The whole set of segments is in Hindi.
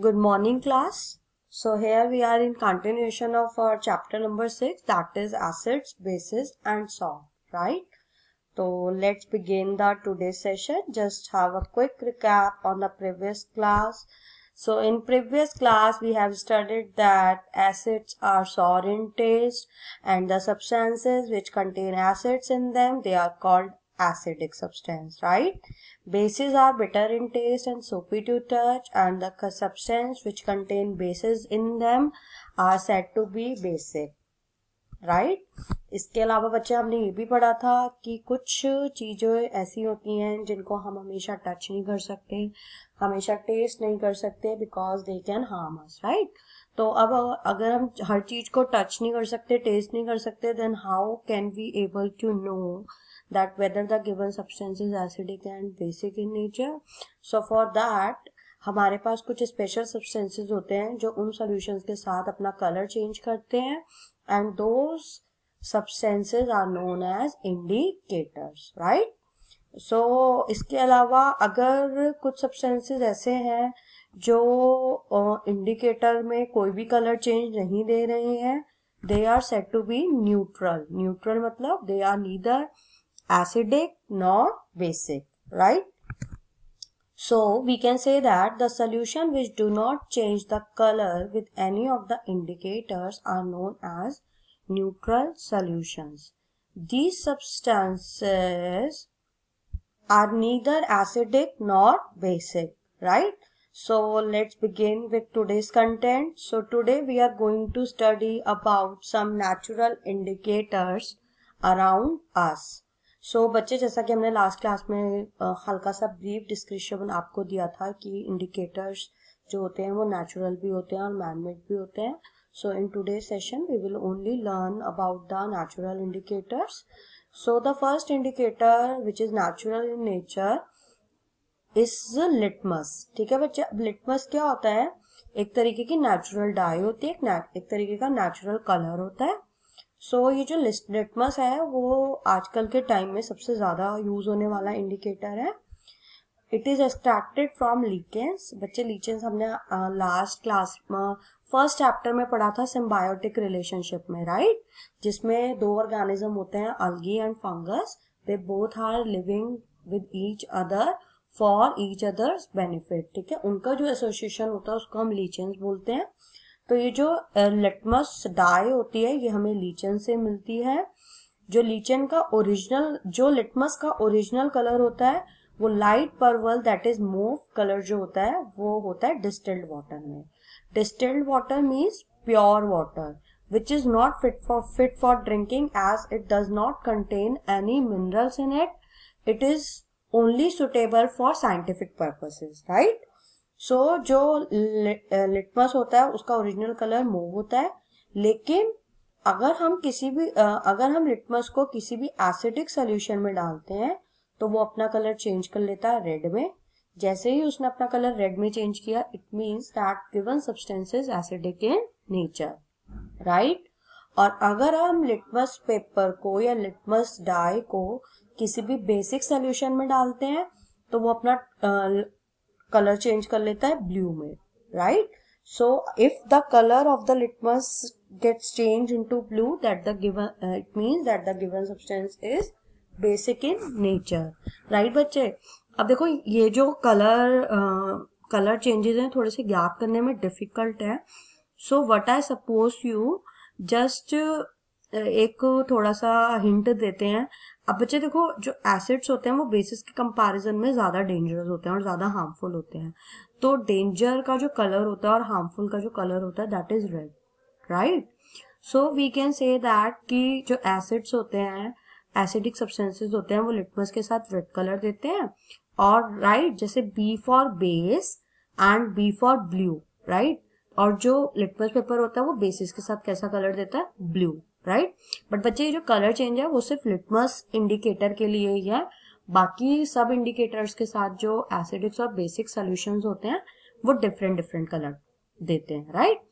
Good morning class. So here we are in continuation of our chapter number 6 that is assets, bases and so on, right? So let's begin the today's session. Just have a quick recap on the previous class. So in previous class we have studied that assets are sour in taste and the substances which contain assets in them they are called acidic substance, right? Bases are bitter in taste and soapy to touch and the substance which contain bases in them are said to be basic. Right right? इसके अलावा बच्चे हमने ये भी पढ़ा था कि कुछ चीज़ें ऐसी होती हैं जिनको हम हमेशा टच नहीं कर सकते हमेशा टेस्ट नहीं कर सकते because they can harm us right तो अब अगर हम हर चीज़ को टच नहीं कर सकते टेस्ट नहीं कर सकते then how can we able to know that whether the given substance is acidic and basic in nature. So for that हमारे पास कुछ स्पेशल सब्सटेंसेस होते हैं जो उन सॉल्यूशंस के साथ अपना कलर चेंज करते हैं and those substances are known as indicators right so इसके अलावा अगर कुछ सब्सटेंसेस ऐसे हैं जो इंडिकेटर uh, में कोई भी कलर चेंज नहीं दे रहे हैं they are said to be neutral neutral मतलब they are neither acidic nor basic, right? So we can say that the solution which do not change the color with any of the indicators are known as neutral solutions. These substances are neither acidic nor basic, right? So let's begin with today's content. So today we are going to study about some natural indicators around us. So so, बच्चे जैसा कि हमने लास्ट क्लास में हल्का सा ब्रीफ डिस्क्रिप्शन आपको दिया था कि इंडिकेटर्स जो होते हैं वो नेचुरल भी होते हैं और मैनमेड भी होते हैं so in today session we will only learn about the natural indicators so the first indicator which is natural in nature is litmus ठीक है बच्चे अब लिटमस क्या होता है एक तरीके की नेचुरल डाई होती है एक, एक तरीके का नेचुरल कलर होता है सो so, ये जो लिस्ट लिटमस है वो आजकल के टाइम में सबसे ज़्यादा यूज होने वाला इंडिकेटर है it is extracted from lichens बच्चे लीकेंस हमने लास्ट क्लास फर्स्ट चैप्टर में पढ़ा था सिम्बायोटिक रिलेशनशिप में राइट right? जिसमें दो ऑर्गेनिज्म होते हैं algae and fungus they both are living with each other for each others benefit ठीक है उनका जो एसोसिएशन होता है उसको हम लीचेंस बोलते हैं तो ये जो लिटमस डाय होती है ये हमें लीचन से मिलती है जो लीचन का ओरिजिनल जो लिटमस का ओरिजिनल कलर होता है वो light purple that is mauve colour जो होता है वो होता है डिस्टिल्ड वाटर में distilled water means pure water which is not fit for fit for drinking as it does not contain any minerals in it it is only suitable for scientific purposes right so so, जो लिटमस uh, होता है उसका ओरिजिनल कलर मूव होता है लेकिन अगर हम किसी भी uh, अगर हम लिटमस को किसी भी एसिडिक सोल्यूशन में डालते हैं तो वो अपना कलर चेंज कर लेता है रेड में जैसे ही उसने अपना कलर रेड में चेंज किया it means that given substances acidic in nature right और अगर हम लिटमस पेपर को या लिटमस डाई को किसी भी बेसिक सोल्यूशन में डालते हैं तो वो अपना uh, कलर चेंज कर लेता है ब्लू में right so if the colour of the litmus gets change into blue that the given uh, it means that the given substance is basic in nature बच्चे अब देखो ये जो कलर कलर चेंजेस हैं थोड़े से गैप करने में डिफिकल्ट है so what I suppose you just एक थोड़ा सा हिंट देते हैं अब बच्चे देखो जो एसिड्स होते हैं वो बेसिस के कंपैरिजन में ज़्यादा डेंजरस होते हैं और ज़्यादा हार्मफुल होते हैं तो डेंजर का जो कलर होता है और हार्मफुल का जो कलर होता है that is red right so we can say that कि जो एसिड्स होते हैं एसिडिक सब्सटेंसेस होते हैं वो लिटमस के साथ रेड कलर देते हैं और राइट right, जैसे B for base and B for blue right और जो लिटमस पेपर होता है वो बेसिस के साथ कैसा कलर देता है ब्लू राइट right? बट बच्चे ये जो कलर चेंज है वो सिर्फ लिटमस इंडिकेटर के लिए ही है बाकी सब इंडिकेटर्स के साथ जो एसिडिक्स और बेसिक सोल्यूशन होते हैं वो डिफरेंट डिफरेंट कलर देते हैं राइट right?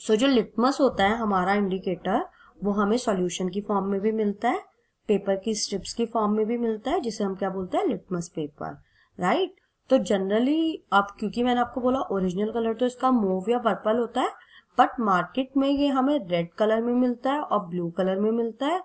सो so, जो लिटमस होता है हमारा इंडिकेटर वो हमें सॉल्यूशन की फॉर्म में भी मिलता है पेपर की स्ट्रिप्स की फॉर्म में भी मिलता है जिसे हम क्या बोलते हैं लिटमस पेपर राइट तो जनरली आप क्योंकि मैंने आपको बोला ओरिजिनल कलर तो इसका मूव या पर्पल होता है बट मार्केट में ये हमें रेड कलर में मिलता है और ब्लू कलर में मिलता है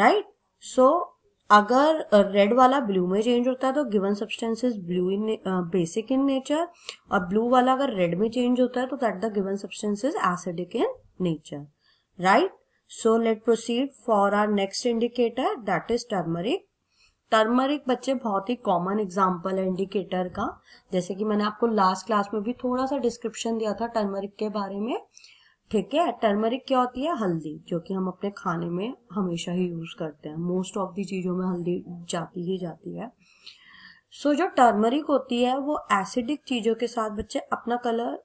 राइट right? सो so, अगर रेड वाला ब्लू में चेंज होता है तो given substance is blue in basic in nature और ब्लू वाला अगर रेड में चेंज होता है तो that the given substance is acidic in nature right so let proceed for our next indicator that is turmeric turmeric बच्चे बहुत ही कॉमन एग्जाम्पल है इंडिकेटर का जैसे कि मैंने आपको लास्ट क्लास में भी थोड़ा सा डिस्क्रिप्शन दिया था टर्मरिक के बारे में ठीक है टर्मरिक क्या होती है हल्दी जो कि हम अपने खाने में हमेशा ही यूज करते हैं मोस्ट ऑफ दी चीजों में हल्दी जाती ही जाती है सो so, जो टर्मरिक होती है वो एसिडिक चीजों के साथ बच्चे अपना कलर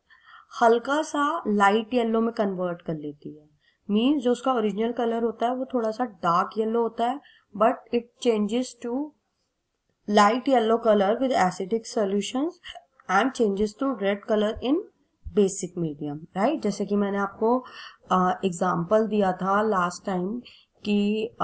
हल्का सा लाइट येलो में कन्वर्ट कर लेती है मीन्स जो उसका ओरिजिनल कलर होता है वो थोड़ा सा डार्क येलो होता है but it changes to light yellow color with acidic solutions and changes to red color in basic medium right जैसे कि मैंने आपको एग्जाम्पल दिया था लास्ट टाइम कि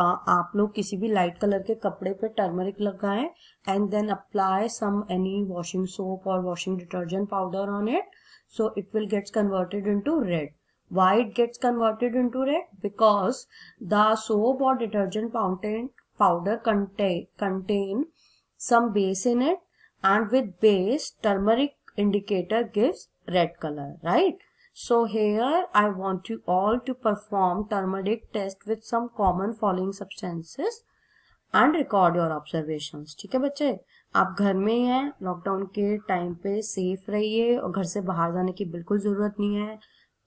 आप लोग किसी भी लाइट कलर के कपड़े पे टर्मरिक लगाएं and then apply some any washing soap और washing detergent powder on it so it will gets converted into red Why it gets converted into red? Because the soap or detergent fountain powder contain, contain some base in it and with base turmeric indicator gives red color, right? So here I want you all to perform turmeric test with some common following substances and record your observations theek hai बच्चे आप घर में ही हैं लॉकडाउन के टाइम पे सेफ रहिए और घर से बाहर जाने की बिल्कुल ज़रूरत नहीं है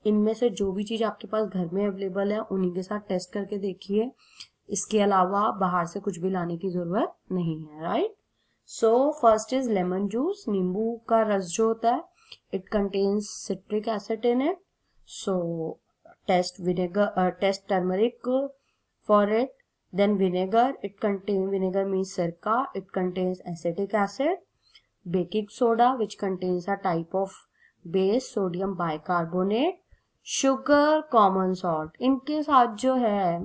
इनमें से जो भी चीज़ आपके पास घर में अवेलेबल है उन्हीं के साथ टेस्ट करके देखिए इसके अलावा बाहर से कुछ भी लाने की ज़रूरत नहीं है right so first is lemon juice नींबू का रस जो होता है it contains citric acid in it so test vinegar test turmeric for it vinegar it contain vinegar vinegar सिरका it contains acetic acid baking soda which contains a type of of sodium sodium carbonate sugar common salt इनके साथ जो है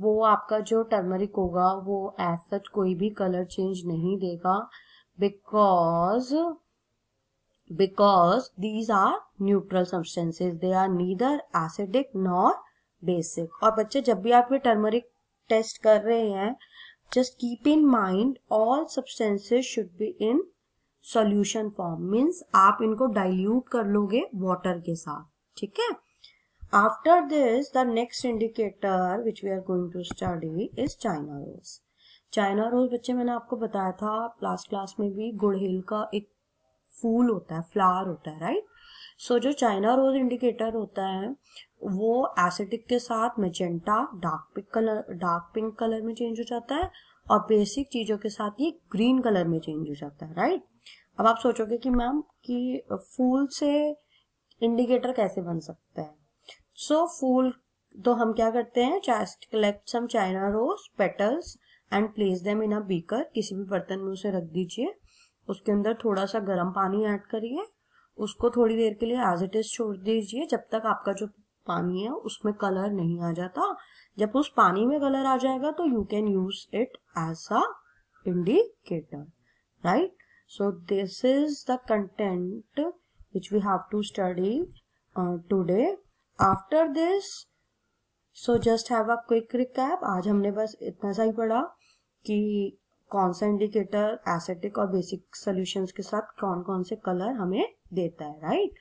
वो आपका जो टर्मरिक होगा वो एज सच कोई भी कलर चेंज नहीं देगा because because these are neutral substances they are neither acidic nor basic और बच्चे जब भी आप ये टर्मरिक टेस्ट कर रहे हैं just keep in mind all substances should be in solution form means आप इनको डाइल्यूट कर लोगे वॉटर के साथ ठीक है after this the next indicator which we are going to study is China rose China rose बच्चे मैंने आपको बताया था लास्ट क्लास में भी गुड़हेल का एक फूल होता है फ्लावर होता है राइट सो so, जो चाइना रोज इंडिकेटर होता है वो एसिडिक के साथ magenta dark pink colour dark pink colour में चेंज हो जाता है और बेसिक चीजों के साथ ये ग्रीन कलर में चेंज हो जाता है राइट अब आप सोचोगे कि मैम कि फूल से इंडिकेटर कैसे बन सकता है सो so, फूल तो हम क्या करते हैं just collect some China rose petals and place them in a beaker किसी भी बर्तन में उसे रख दीजिए उसके अंदर थोड़ा सा गर्म पानी ऐड करिए उसको थोड़ी देर के लिए एज इट इज छोड़ दीजिए जब तक आपका जो पानी है उसमें कलर नहीं आ जाता जब उस पानी में कलर आ जाएगा तो you can use it as a indicator right so this is the content which we have to study uh, today. After this, so just have a quick recap आज हमने बस इतना सा ही पढ़ा कि कौन सा इंडिकेटर एसेटिक और बेसिक सॉल्यूशंस के साथ कौन कौन से कलर हमें देता है राइट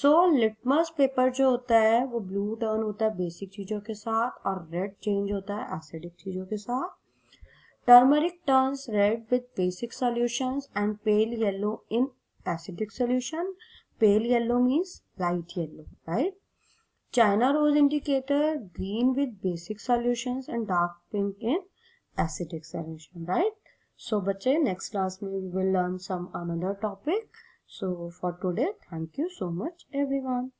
सो लिटमस पेपर जो होता है वो ब्लू टर्न होता है बेसिक चीजों के साथ और रेड चेंज होता है एसिडिक चीजों के साथ turmeric turns red with basic solutions and pale yellow in acidic solution pale yellow means light yellow, right? China rose indicator green with basic solutions and dark pink in acidic solution, right? So, bache, next class we will learn some another topic. So, for today, thank you so much everyone.